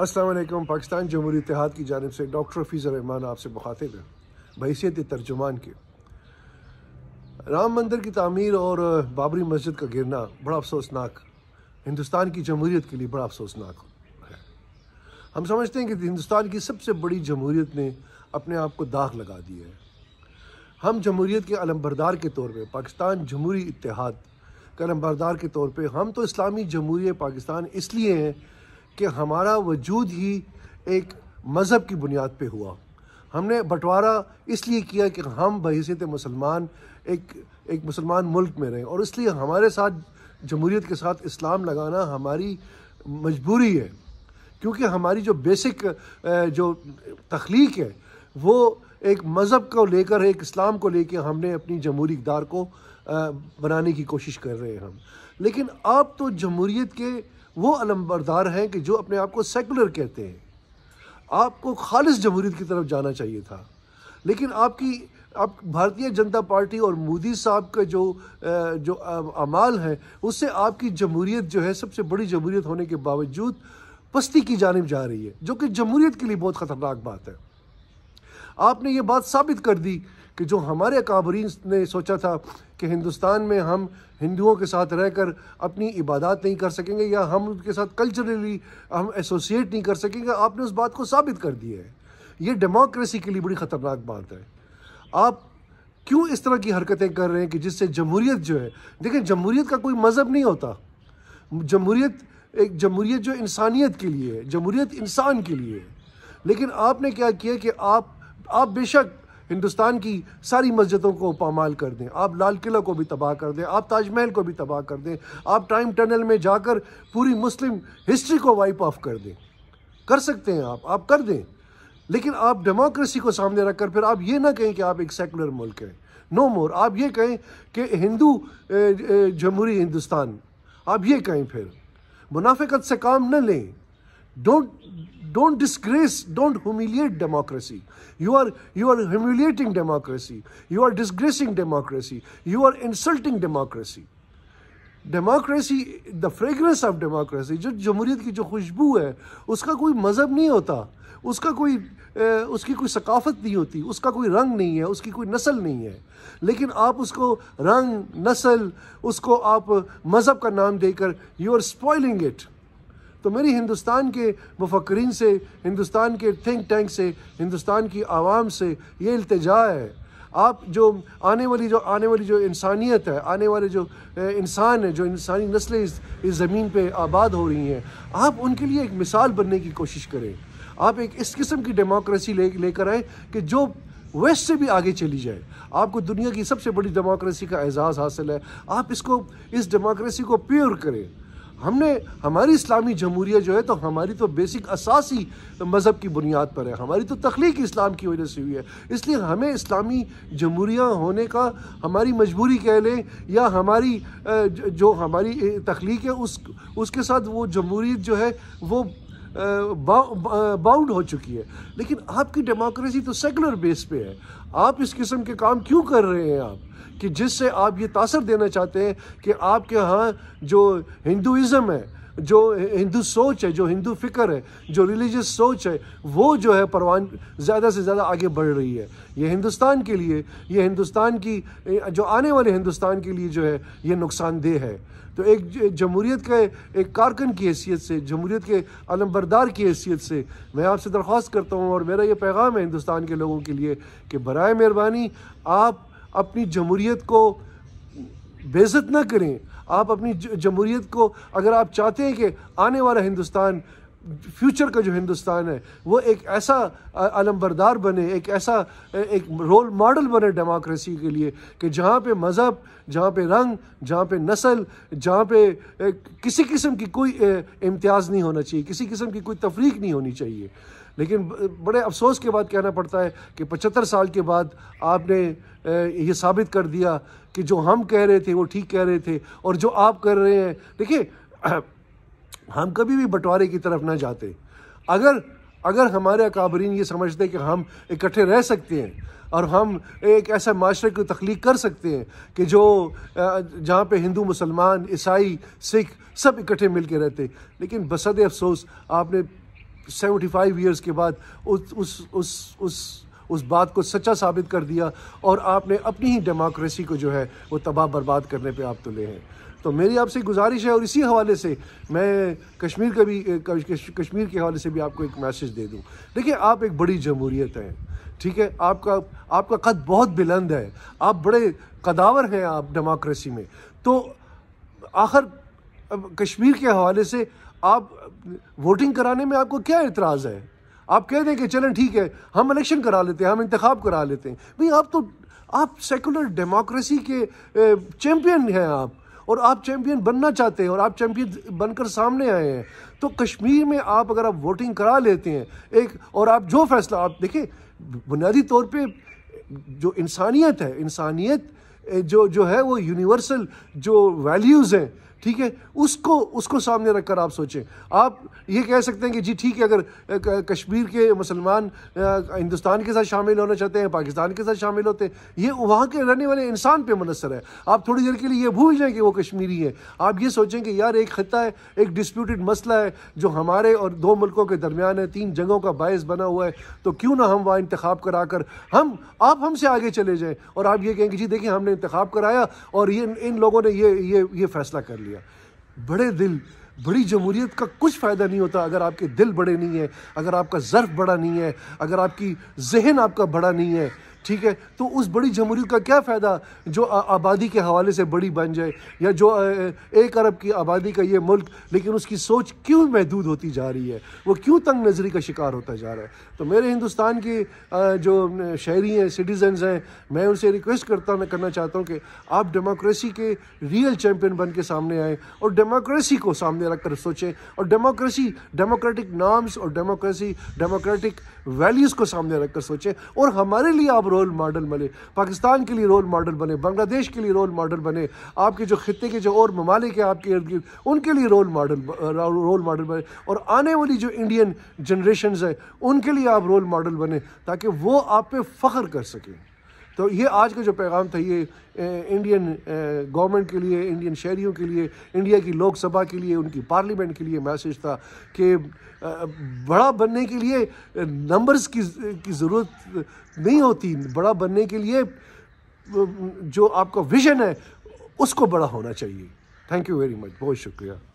असलम पाकिस्तान जमहूरी इतिहाद की जानब से डॉक्टर हफीज़ रहमान आपसे मुखातिब है बहसीत तर्जुमान के राम मंदिर की तमीर और बाबरी मस्जिद का गिरना बड़ा अफसोसनाक हिंदुस्तान की जमहूरीत के लिए बड़ा अफसोसनाक है हम समझते हैं कि हिंदुस्तान की सबसे बड़ी जमहूरीत ने अपने आप को दाग लगा दिया है हम जमहूरीत के अलमबरदार के तौर पर पाकिस्तान जमहूरी इतिहाद के अलमबरदार के तौर पर हम तो इस्लामी जमहूरी पाकिस्तान इसलिए हैं कि हमारा वजूद ही एक मज़हब की बुनियाद पे हुआ हमने बंटवारा इसलिए किया कि हम बहसीत मुसलमान एक एक मुसलमान मुल्क में रहें और इसलिए हमारे साथ जमहूरीत के साथ इस्लाम लगाना हमारी मजबूरी है क्योंकि हमारी जो बेसिक जो तख्लीक है वो एक मज़हब को लेकर एक इस्लाम को लेकर हमने अपनी जमहूरी इकदार को बनाने की कोशिश कर रहे हैं हम लेकिन अब तो जमहूरीत के वो अलम्बरदार हैं कि जो अपने आप को सेकुलर कहते हैं आपको खालिस जमहूरीत की तरफ जाना चाहिए था लेकिन आपकी आप भारतीय जनता पार्टी और मोदी साहब के जो जो अमाल हैं उससे आपकी जमहूरीत जो है सबसे बड़ी जमहूरीत होने के बावजूद पस्ती की जानब जा रही है जो कि जमहूरीत के लिए बहुत ख़तरनाक बात है आपने ये बात साबित कर दी कि जो हमारे काबरीन ने सोचा था कि हिंदुस्तान में हम हिंदुओं के साथ रहकर अपनी इबादत नहीं कर सकेंगे या हम उनके साथ कल्चरली हम एसोसिएट नहीं कर सकेंगे आपने उस बात को साबित कर दिया है ये डेमोक्रेसी के लिए बड़ी ख़तरनाक बात है आप क्यों इस तरह की हरकतें कर रहे हैं कि जिससे जमहूरीत जो है देखिए जमहूरीत का कोई मज़हब नहीं होता जमहूरीत एक जमहूरीत जो इंसानियत के लिए है जमहूरीत इंसान के लिए है लेकिन आपने क्या किया कि आप आप बेशक हिंदुस्तान की सारी मस्जिदों को पामाल कर दें आप लाल किला को भी तबाह कर दें आप ताजमहल को भी तबाह कर दें आप टाइम टनल में जाकर पूरी मुस्लिम हिस्ट्री को वाइप ऑफ कर दें कर सकते हैं आप आप कर दें लेकिन आप डेमोक्रेसी को सामने रखकर फिर आप ये ना कहें कि आप एक सेकुलर मुल्क हैं नो मोर आप ये कहें कि हिंदू जमहूरी हिंदुस्तान आप ये कहें फिर मुनाफिकत से काम न लें don't don't disgrace don't humiliate democracy you are you are humiliating democracy you are disgracing democracy you are insulting democracy democracy the fragrance of democracy जो जमहूरीत की जो खुशबू है उसका कोई मज़हब नहीं होता उसका कोई ए, उसकी कोई सकाफत नहीं होती उसका कोई रंग नहीं है उसकी कोई नस्ल नहीं है लेकिन आप उसको रंग नस्ल उसको आप मज़हब का नाम देकर यू आर स्पॉइलिंग इट तो मेरी हिंदुस्तान के मुफक्रीन से हिंदुस्तान के थिंक टैंक से हिंदुस्तान की आवाम से ये अल्तजा है आप जो आने वाली जो आने वाली जो इंसानियत है आने वाले जो इंसान है जो इंसानी नस्लें इस, इस ज़मीन पे आबाद हो रही हैं आप उनके लिए एक मिसाल बनने की कोशिश करें आप एक इस किस्म की डेमोक्रेसी ले लेकर आए कि जो वेस्ट से भी आगे चली जाए आपको दुनिया की सबसे बड़ी डेमोक्रेसी का एजाज़ हासिल है आप इसको इस डेमोक्रेसी को प्योर करें हमने हमारी इस्लामी जमहूरियत जो है तो हमारी तो बेसिक असासी मज़हब की बुनियाद पर है हमारी तो तख्लीक इस्लाम की वजह से हुई है इसलिए हमें इस्लामी जमहूरिया होने का हमारी मजबूरी कह लें या हमारी जो हमारी तख्लीक है उस उसके साथ वो जमहूरीत जो है वो बाउंड हो चुकी है लेकिन आपकी डेमोक्रेसी तो सेकुलर बेस पे है आप इस किस्म के काम क्यों कर रहे हैं आप कि जिससे आप ये तासर देना चाहते हैं कि आपके यहाँ जो हिंदुज़म है जो हिंदू सोच है जो हिंदू फिक्र है जो रिलीजियस सोच है वो जो है परवान ज़्यादा से ज़्यादा आगे बढ़ रही है ये हिंदुस्तान के लिए ये हिंदुस्तान की जो आने वाले हिंदुस्तान के लिए जो है ये नुकसानदेह है तो एक जमहूरीत के एक कारकन की हैसियत से जमहूरीत के अलमबरदार की हैसियत से मैं आपसे दरख्वास्त करता हूँ और मेरा ये पैगाम है हिंदुस्तान के लोगों के लिए कि बरए मेहरबानी आप अपनी जमहूरीत को बेजत ना करें आप अपनी जमहूरीत को अगर आप चाहते हैं कि आने वाला हिंदुस्तान फ्यूचर का जो हिंदुस्तान है वो एक ऐसा अलमबरदार बने एक ऐसा एक रोल मॉडल बने डेमोक्रेसी के लिए कि जहाँ पे मज़हब जहाँ पे रंग जहाँ पे नस्ल जहाँ पे किसी किस्म की कोई इम्तियाज़ नहीं होना चाहिए किसी किस्म की कोई तफरीक नहीं होनी चाहिए लेकिन बड़े अफसोस के बाद कहना पड़ता है कि पचहत्तर साल के बाद आपने ये साबित कर दिया कि जो हम कह रहे थे वो ठीक कह रहे थे और जो आप कर रहे हैं देखिए हम कभी भी बंटवारे की तरफ ना जाते अगर अगर हमारे अकाबरीन ये समझते कि हम इकट्ठे रह सकते हैं और हम एक ऐसा माशरे की तख्लीक कर सकते हैं कि जो जहाँ पे हिंदू मुसलमान ईसाई सिख सब इकट्ठे मिल के रहते लेकिन बसद अफसोस आपने सेवेंटी फाइव ईयर्स के बाद उस उस उस उस उस बात को सच्चा साबित कर दिया और आपने अपनी ही डेमोक्रेसी को जो है वो तबाह बर्बाद करने पे आप तुले तो हैं तो मेरी आपसे गुजारिश है और इसी हवाले से मैं कश्मीर का भी कश्मीर के हवाले से भी आपको एक मैसेज दे दूं देखिए आप एक बड़ी जमहूरियत हैं ठीक है आपका आपका कद बहुत बुलंद है आप बड़े कदावर हैं आप डेमोक्रेसी में तो आखिर कश्मीर के हवाले से आप वोटिंग कराने में आपको क्या एतराज़ है आप कह दें कि चलें ठीक है हम इलेक्शन करा लेते हैं हम इंतखब करा लेते हैं भाई आप तो आप सेकुलर डेमोक्रेसी के चैम्पियन हैं आप और आप चैम्पियन बनना चाहते हैं और आप चैम्पियन बनकर सामने आए हैं तो कश्मीर में आप अगर आप वोटिंग करा लेते हैं एक और आप जो फैसला आप देखें बुनियादी तौर पर जो इंसानियत है इंसानियत जो जो है वो यूनिवर्सल जो वैल्यूज़ हैं ठीक है उसको उसको सामने रखकर आप सोचें आप ये कह सकते हैं कि जी ठीक है अगर कश्मीर के मुसलमान हिंदुस्तान के साथ शामिल होना चाहते हैं पाकिस्तान के साथ शामिल होते हैं ये वहाँ के रहने वाले इंसान पर मनसर है आप थोड़ी देर के लिए ये भूल जाएँ कि वो कश्मीरी है आप ये सोचें कि यार एक ख़त्ता है एक डिस्प्यूटेड मसला है जो हमारे और दो मुल्कों के दरमियान है तीन जगहों का बायस बना हुआ है तो क्यों ना हम वहाँ इंतखब करा कर हम आप हमसे आगे चले जाएँ और आप ये कहें कि जी देखिए हमने इंतखब कराया और ये इन लोगों ने ये ये ये फैसला कर लिया लिया बड़े दिल बड़ी जमहूरियत का कुछ फ़ायदा नहीं होता अगर आपके दिल बड़े नहीं हैं अगर आपका ज़र्फ़ बड़ा नहीं है अगर आपकी जहन आपका बड़ा नहीं है ठीक है तो उस बड़ी जमहूरीत का क्या फ़ायदा जो आबादी के हवाले से बड़ी बन जाए या जो एक अरब की आबादी का ये मुल्क लेकिन उसकी सोच क्यों महदूद होती जा रही है वो क्यों तंग नज़री का शिकार होता जा रहा है तो मेरे हिंदुस्तान की जो शहरी हैं सिटीजन हैं मैं उनसे रिक्वेस्ट करता मैं करना चाहता हूँ कि आप डेमोक्रेसी के रियल चैम्पियन बन के सामने आएँ और डेमोक्रेसी को सामने रख कर सोचें और डेमोक्रेसी डेमोक्रेटिक नाम्स और डेमोक्रेसी डेमोक्रेटिक वैल्यूज़ को सामने रख कर सोचें और हमारे लिए आप रोल मॉडल बने पाकिस्तान के लिए रोल मॉडल बने बांग्लादेश के लिए रोल मॉडल बने आपके जो खत्े के जो और ममालिक हैं आपके इर्द गिर्द उनके लिए रोल मॉडल रोल मॉडल बने और आने वाली जो इंडियन जनरेशन है उनके लिए आप रोल मॉडल बने ताकि वो आप पे फ़ख्र कर सकें तो ये आज का जो पैगाम था ये इंडियन गवर्नमेंट के लिए इंडियन शहरीों के लिए इंडिया की लोकसभा के लिए उनकी पार्लियामेंट के लिए मैसेज था कि बड़ा बनने के लिए नंबर्स की की ज़रूरत नहीं होती बड़ा बनने के लिए जो आपका विजन है उसको बड़ा होना चाहिए थैंक यू वेरी मच बहुत शुक्रिया